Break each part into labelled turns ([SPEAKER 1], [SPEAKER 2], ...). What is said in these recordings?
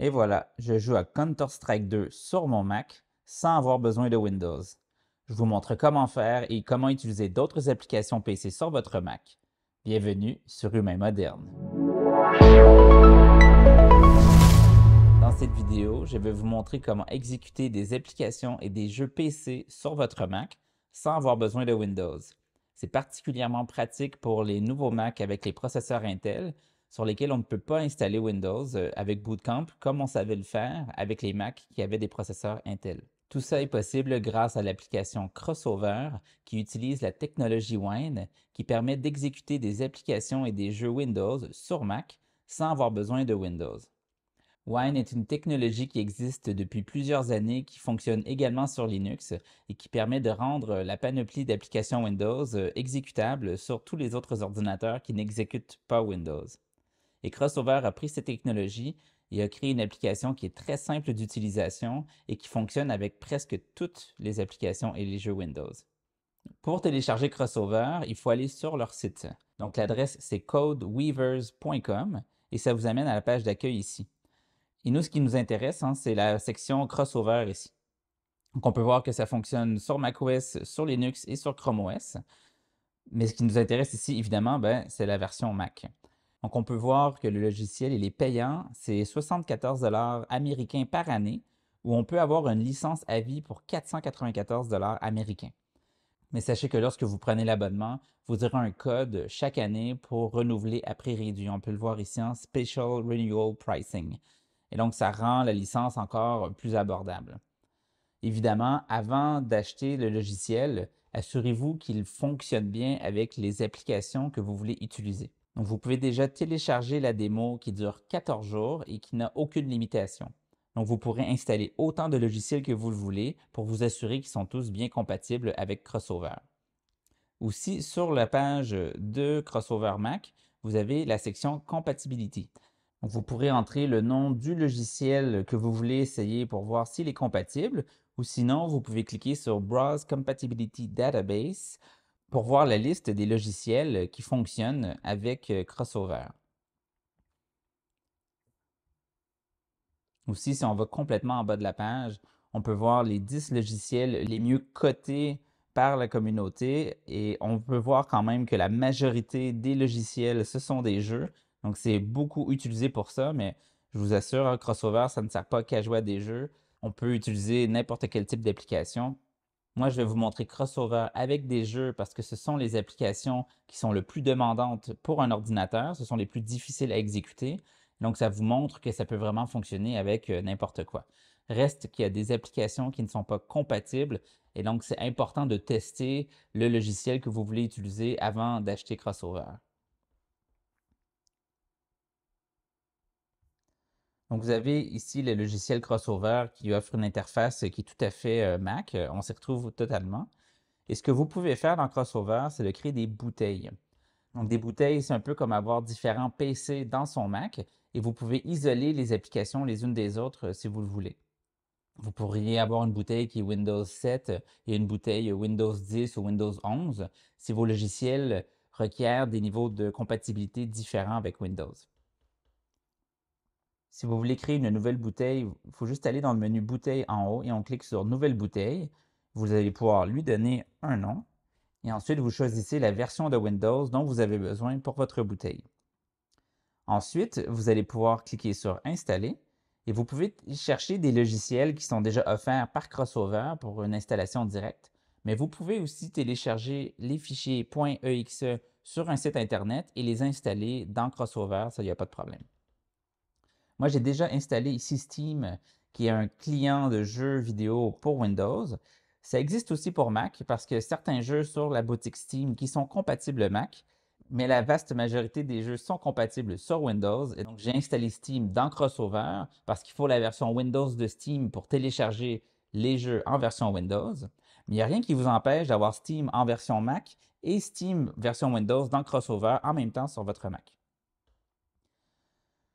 [SPEAKER 1] Et voilà, je joue à Counter-Strike 2 sur mon Mac sans avoir besoin de Windows. Je vous montre comment faire et comment utiliser d'autres applications PC sur votre Mac. Bienvenue sur Humain Moderne. Dans cette vidéo, je vais vous montrer comment exécuter des applications et des jeux PC sur votre Mac sans avoir besoin de Windows. C'est particulièrement pratique pour les nouveaux Mac avec les processeurs Intel sur lesquels on ne peut pas installer Windows euh, avec Bootcamp comme on savait le faire avec les Mac qui avaient des processeurs Intel. Tout ça est possible grâce à l'application Crossover qui utilise la technologie Wine qui permet d'exécuter des applications et des jeux Windows sur Mac sans avoir besoin de Windows. Wine est une technologie qui existe depuis plusieurs années, qui fonctionne également sur Linux et qui permet de rendre la panoplie d'applications Windows euh, exécutable sur tous les autres ordinateurs qui n'exécutent pas Windows. Et Crossover a pris cette technologie et a créé une application qui est très simple d'utilisation et qui fonctionne avec presque toutes les applications et les jeux Windows. Pour télécharger Crossover, il faut aller sur leur site. Donc l'adresse c'est codeweavers.com et ça vous amène à la page d'accueil ici. Et nous, ce qui nous intéresse, hein, c'est la section Crossover ici. Donc on peut voir que ça fonctionne sur macOS, sur Linux et sur Chrome OS. Mais ce qui nous intéresse ici, évidemment, ben, c'est la version Mac. Donc, on peut voir que le logiciel, il est payant. C'est 74 américains par année où on peut avoir une licence à vie pour 494 américains. Mais sachez que lorsque vous prenez l'abonnement, vous aurez un code chaque année pour renouveler à prix réduit. On peut le voir ici en Special Renewal Pricing. Et donc, ça rend la licence encore plus abordable. Évidemment, avant d'acheter le logiciel, assurez-vous qu'il fonctionne bien avec les applications que vous voulez utiliser. Donc, vous pouvez déjà télécharger la démo qui dure 14 jours et qui n'a aucune limitation. Donc, vous pourrez installer autant de logiciels que vous le voulez pour vous assurer qu'ils sont tous bien compatibles avec Crossover. Aussi, sur la page de Crossover Mac, vous avez la section Compatibilité. vous pourrez entrer le nom du logiciel que vous voulez essayer pour voir s'il est compatible ou sinon, vous pouvez cliquer sur Browse Compatibility Database pour voir la liste des logiciels euh, qui fonctionnent avec euh, Crossover. Aussi, si on va complètement en bas de la page, on peut voir les 10 logiciels les mieux cotés par la communauté et on peut voir quand même que la majorité des logiciels, ce sont des jeux. Donc, c'est beaucoup utilisé pour ça, mais je vous assure, Crossover, ça ne sert pas qu'à jouer à des jeux. On peut utiliser n'importe quel type d'application. Moi, je vais vous montrer Crossover avec des jeux parce que ce sont les applications qui sont le plus demandantes pour un ordinateur. Ce sont les plus difficiles à exécuter. Donc, ça vous montre que ça peut vraiment fonctionner avec euh, n'importe quoi. Reste qu'il y a des applications qui ne sont pas compatibles et donc c'est important de tester le logiciel que vous voulez utiliser avant d'acheter Crossover. Donc, vous avez ici le logiciel Crossover qui offre une interface qui est tout à fait euh, Mac. On s'y retrouve totalement. Et ce que vous pouvez faire dans Crossover, c'est de créer des bouteilles. Donc, des bouteilles, c'est un peu comme avoir différents PC dans son Mac et vous pouvez isoler les applications les unes des autres euh, si vous le voulez. Vous pourriez avoir une bouteille qui est Windows 7 et une bouteille Windows 10 ou Windows 11 si vos logiciels requièrent des niveaux de compatibilité différents avec Windows. Si vous voulez créer une nouvelle bouteille, il faut juste aller dans le menu bouteille en haut et on clique sur nouvelle bouteille. Vous allez pouvoir lui donner un nom et ensuite vous choisissez la version de Windows dont vous avez besoin pour votre bouteille. Ensuite, vous allez pouvoir cliquer sur installer et vous pouvez chercher des logiciels qui sont déjà offerts par Crossover pour une installation directe, mais vous pouvez aussi télécharger les fichiers .exe e sur un site Internet et les installer dans Crossover, ça, il n'y a pas de problème. Moi, j'ai déjà installé ici Steam, qui est un client de jeux vidéo pour Windows. Ça existe aussi pour Mac parce que certains jeux sur la boutique Steam qui sont compatibles Mac, mais la vaste majorité des jeux sont compatibles sur Windows. Et donc, j'ai installé Steam dans Crossover parce qu'il faut la version Windows de Steam pour télécharger les jeux en version Windows. Mais il n'y a rien qui vous empêche d'avoir Steam en version Mac et Steam version Windows dans Crossover en même temps sur votre Mac.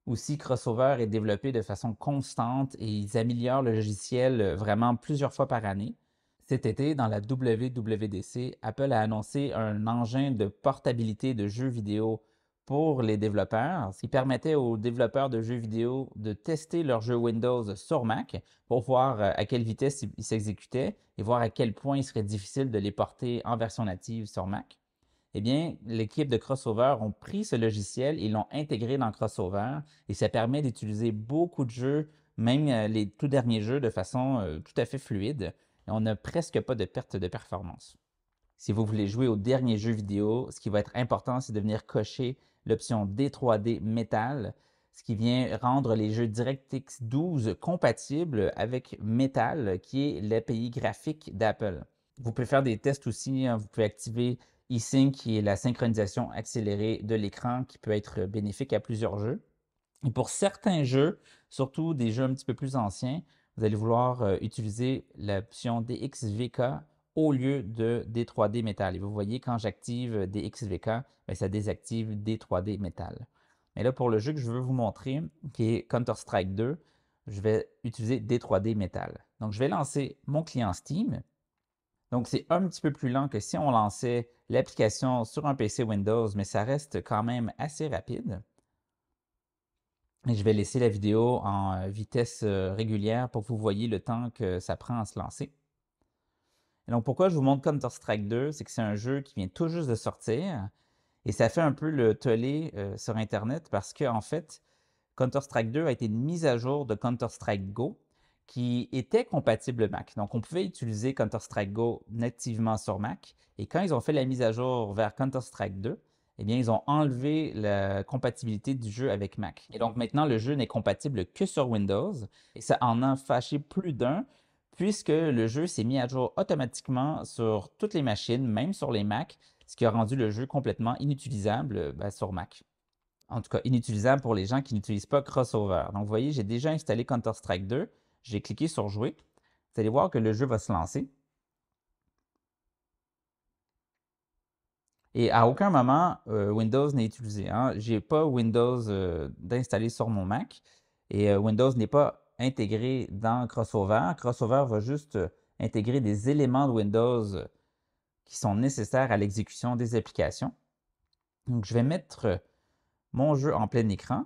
[SPEAKER 1] Aussi, Crossover est développé de façon constante et ils améliorent le logiciel euh, vraiment plusieurs fois par année. Cet été, dans la WWDC, Apple a annoncé un engin de portabilité de jeux vidéo pour les développeurs, ce qui permettait aux développeurs de jeux vidéo de tester leurs jeux Windows sur Mac pour voir euh, à quelle vitesse ils s'exécutaient et voir à quel point il serait difficile de les porter en version native sur Mac eh bien, l'équipe de Crossover ont pris ce logiciel et l'ont intégré dans Crossover et ça permet d'utiliser beaucoup de jeux, même euh, les tout derniers jeux, de façon euh, tout à fait fluide. on n'a presque pas de perte de performance. Si vous voulez jouer au dernier jeu vidéo, ce qui va être important, c'est de venir cocher l'option D3D Metal, ce qui vient rendre les jeux DirectX 12 compatibles avec Metal, qui est l'API graphique d'Apple. Vous pouvez faire des tests aussi, hein. vous pouvez activer eSync, qui est la synchronisation accélérée de l'écran, qui peut être bénéfique à plusieurs jeux. Et pour certains jeux, surtout des jeux un petit peu plus anciens, vous allez vouloir euh, utiliser l'option DXVK au lieu de D3D Metal. Et vous voyez, quand j'active euh, DXVK, ben, ça désactive D3D Metal. Mais là, pour le jeu que je veux vous montrer, qui est Counter-Strike 2, je vais utiliser D3D Metal. Donc, je vais lancer mon client Steam. Donc, c'est un petit peu plus lent que si on lançait l'application sur un PC Windows, mais ça reste quand même assez rapide. Et je vais laisser la vidéo en euh, vitesse euh, régulière pour que vous voyez le temps que ça prend à se lancer. donc, pourquoi je vous montre Counter-Strike 2, c'est que c'est un jeu qui vient tout juste de sortir et ça fait un peu le tollé euh, sur Internet parce qu'en fait, Counter-Strike 2 a été une mise à jour de Counter-Strike Go, qui était compatible Mac. Donc, on pouvait utiliser Counter-Strike Go nativement sur Mac. Et quand ils ont fait la mise à jour vers Counter-Strike 2, eh bien, ils ont enlevé la compatibilité du jeu avec Mac. Et donc, maintenant, le jeu n'est compatible que sur Windows. Et ça en a fâché plus d'un, puisque le jeu s'est mis à jour automatiquement sur toutes les machines, même sur les Mac, ce qui a rendu le jeu complètement inutilisable ben, sur Mac en tout cas inutilisable pour les gens qui n'utilisent pas Crossover. Donc, vous voyez, j'ai déjà installé Counter-Strike 2. J'ai cliqué sur jouer. Vous allez voir que le jeu va se lancer. Et à aucun moment, euh, Windows n'est utilisé. Hein. Je n'ai pas Windows euh, installé d'installer sur mon Mac et euh, Windows n'est pas intégré dans Crossover. Crossover va juste intégrer des éléments de Windows qui sont nécessaires à l'exécution des applications. Donc, je vais mettre mon jeu en plein écran.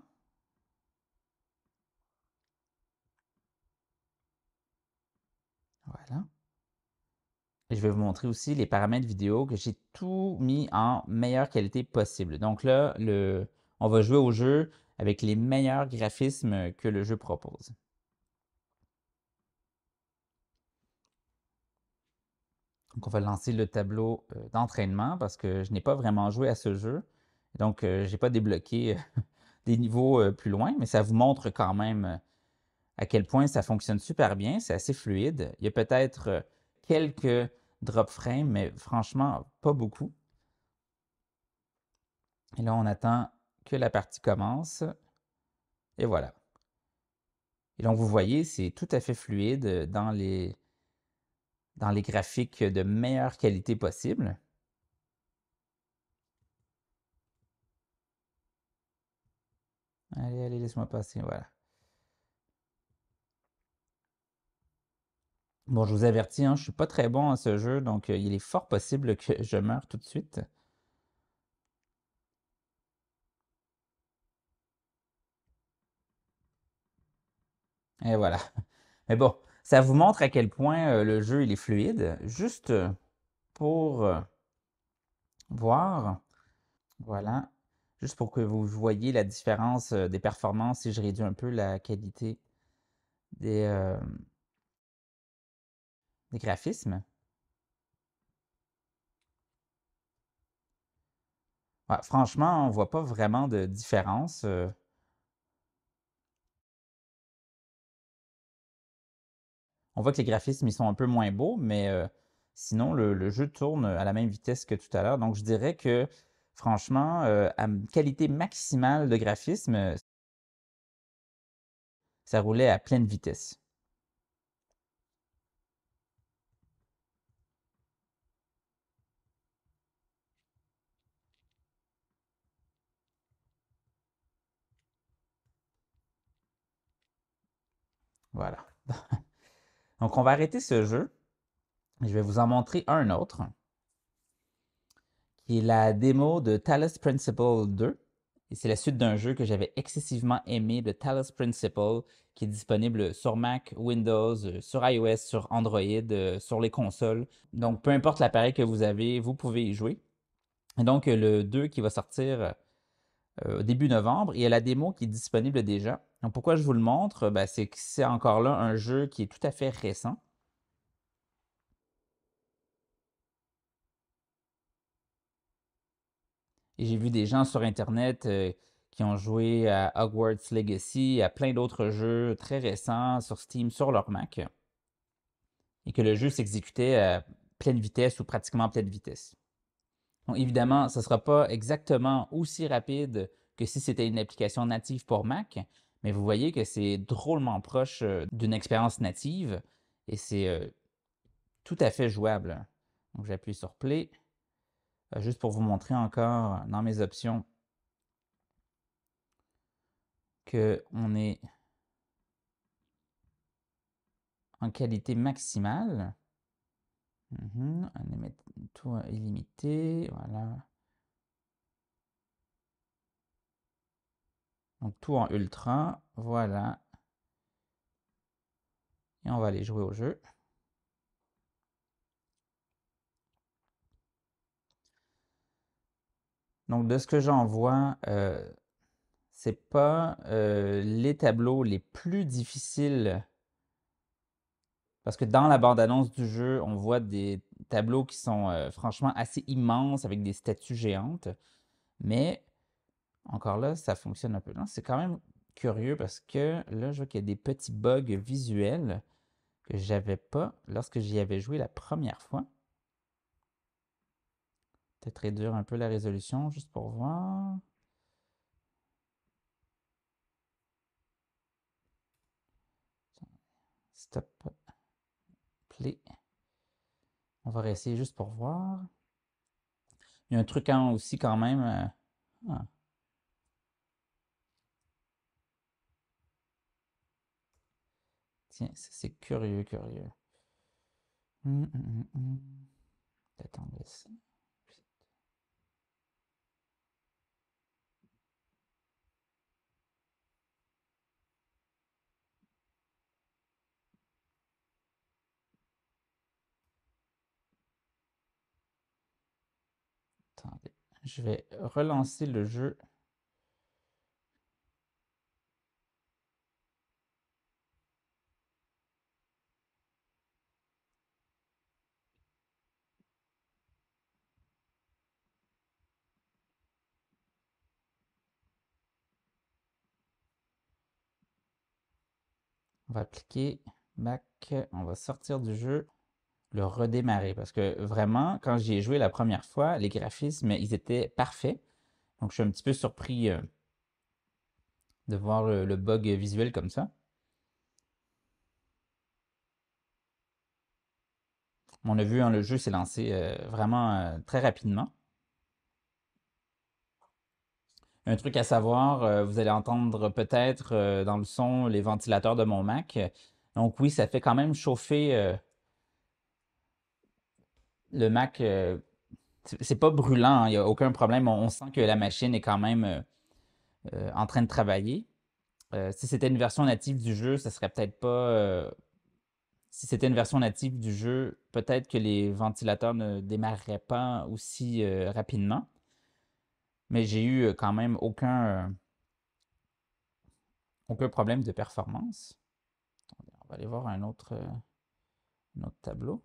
[SPEAKER 1] je vais vous montrer aussi les paramètres vidéo que j'ai tout mis en meilleure qualité possible. Donc là, le, on va jouer au jeu avec les meilleurs graphismes que le jeu propose. Donc, on va lancer le tableau euh, d'entraînement parce que je n'ai pas vraiment joué à ce jeu. Donc, euh, je n'ai pas débloqué euh, des niveaux plus loin, mais ça vous montre quand même à quel point ça fonctionne super bien. C'est assez fluide. Il y a peut-être quelques drop frame, mais franchement, pas beaucoup. Et là, on attend que la partie commence. Et voilà. Et donc, vous voyez, c'est tout à fait fluide dans les, dans les graphiques de meilleure qualité possible. Allez, allez, laisse-moi passer, voilà. Bon, je vous avertis, hein, je ne suis pas très bon à ce jeu, donc euh, il est fort possible que je meure tout de suite. Et voilà. Mais bon, ça vous montre à quel point euh, le jeu il est fluide. Juste euh, pour voir, voilà, juste pour que vous voyez la différence des performances si je réduis un peu la qualité des graphismes. franchement, on voit pas vraiment de différence. Euh. On voit que les graphismes ils sont un peu moins beaux, mais euh, sinon le, jeu tourne à la même vitesse que tout à l'heure. Donc je dirais que franchement, euh, à qualité maximale de graphisme, ça roulait à pleine vitesse. Voilà. Donc, on va arrêter ce jeu. Je vais vous en montrer un autre, qui est la démo de Talos Principle 2. Et c'est la suite d'un jeu que j'avais excessivement aimé, de Talos Principle, qui est disponible sur Mac, Windows, euh, sur iOS, sur Android, euh, sur les consoles. Donc, peu importe l'appareil que vous avez, vous pouvez y jouer. Et donc, le 2 qui va sortir euh, début novembre, il y a la démo qui est disponible déjà. Donc, pourquoi je vous le montre? Ben, c'est que c'est encore là un jeu qui est tout à fait récent. Et j'ai vu des gens sur Internet euh, qui ont joué à Hogwarts Legacy, à plein d'autres jeux très récents sur Steam, sur leur Mac, et que le jeu s'exécutait à pleine vitesse ou pratiquement pleine vitesse. Donc évidemment, ce ne sera pas exactement aussi rapide que si c'était une application native pour Mac, mais vous voyez que c'est drôlement proche euh, d'une expérience native et c'est euh, tout à fait jouable. Donc j'appuie sur Play, euh, juste pour vous montrer encore dans mes options que on est en qualité maximale. Mm -hmm. On est tout illimité, voilà. Donc tout en ultra, voilà. Et on va aller jouer au jeu. Donc de ce que j'en vois, euh, c'est pas euh, les tableaux les plus difficiles. Parce que dans la bande-annonce du jeu, on voit des tableaux qui sont euh, franchement assez immenses avec des statues géantes. Mais encore là, ça fonctionne un peu. Non, c'est quand même curieux parce que là, je vois qu'il y a des petits bugs visuels que j'avais pas lorsque j'y avais joué la première fois. Peut-être réduire un peu la résolution juste pour voir. Stop. Play. On va réessayer juste pour voir. Il y a un truc aussi quand même. Euh, ah. Tiens, c'est curieux, curieux. Hum, hum, hum, Attendez, je vais relancer le jeu. On va appliquer Mac. On va sortir du jeu, le redémarrer. Parce que vraiment, quand j'y ai joué la première fois, les graphismes, ils étaient parfaits. Donc, je suis un petit peu surpris euh, de voir le, bug visuel comme ça. On a vu, hein, le jeu s'est lancé euh, vraiment euh, très rapidement. Un truc à savoir, euh, vous allez entendre peut-être euh, dans le son les ventilateurs de mon Mac. Donc oui, ça fait quand même chauffer euh, le Mac. c'est pas brûlant, hein, il n'y a aucun problème. On, sent que la machine est quand même en train de travailler. si c'était une version native du jeu, ça serait peut-être pas. si c'était une version native du jeu, peut-être que les ventilateurs ne démarreraient pas aussi rapidement. Mais j'ai eu euh, quand même aucun, euh, aucun problème de performance. on va aller voir un autre, euh, tableau.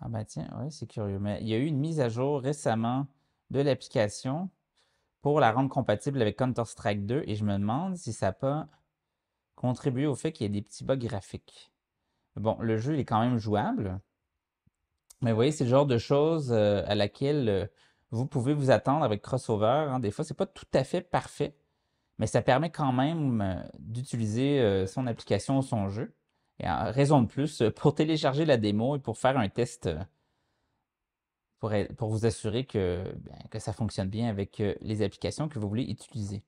[SPEAKER 1] Ah ben tiens, oui, c'est curieux. Mais il y a eu une mise à jour récemment de l'application pour la rendre compatible avec Counter-Strike 2 et je me demande si ça n'a pas contribué au fait qu'il y ait des petits bugs graphiques. Bon, le jeu est quand même jouable. Mais vous voyez, c'est le genre de choses euh, à laquelle euh, vous pouvez vous attendre avec Crossover. Hein. Des fois, ce n'est pas tout à fait parfait, mais ça permet quand même euh, d'utiliser son application ou son jeu. Et en raison de plus, pour télécharger la démo et pour faire un test pour, pour vous assurer que, ben, que ça fonctionne bien avec les applications que vous voulez utiliser.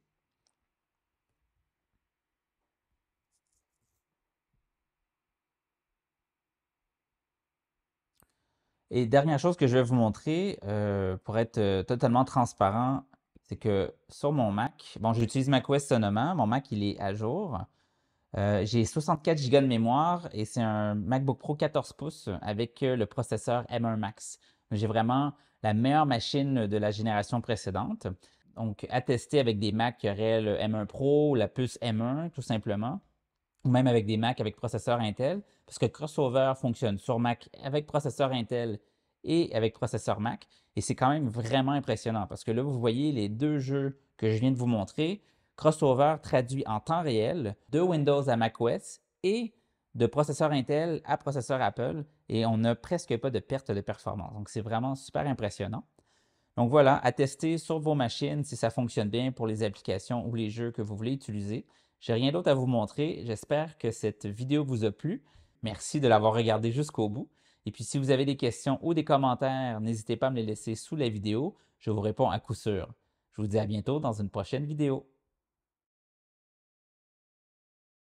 [SPEAKER 1] Et dernière chose que je vais vous montrer, euh, pour être euh, totalement transparent, c'est que sur mon Mac, bon, j'utilise macOS Sonoma, mon Mac, il est à jour. Euh, j'ai 64 Go de mémoire et c'est un MacBook Pro 14 pouces avec le processeur M1 Max. J'ai vraiment la meilleure machine de la génération précédente. Donc, à tester avec des Macs qui auraient le M1 Pro, la puce M1, tout simplement ou même avec des Mac avec processeur Intel, parce que Crossover fonctionne sur Mac avec processeur Intel et avec processeur Mac. Et c'est quand même vraiment impressionnant parce que là, vous voyez les deux jeux que je viens de vous montrer. Crossover traduit en temps réel de Windows à macOS et de processeur Intel à processeur Apple et on n'a presque pas de perte de performance. Donc, c'est vraiment super impressionnant. Donc voilà, à tester sur vos machines si ça fonctionne bien pour les applications ou les jeux que vous voulez utiliser. J'ai rien d'autre à vous montrer. J'espère que cette vidéo vous a plu. Merci de l'avoir regardée jusqu'au bout. Et puis, si vous avez des questions ou des commentaires, n'hésitez pas à me les laisser sous la vidéo. Je vous réponds à coup sûr. Je vous dis à bientôt dans une prochaine vidéo.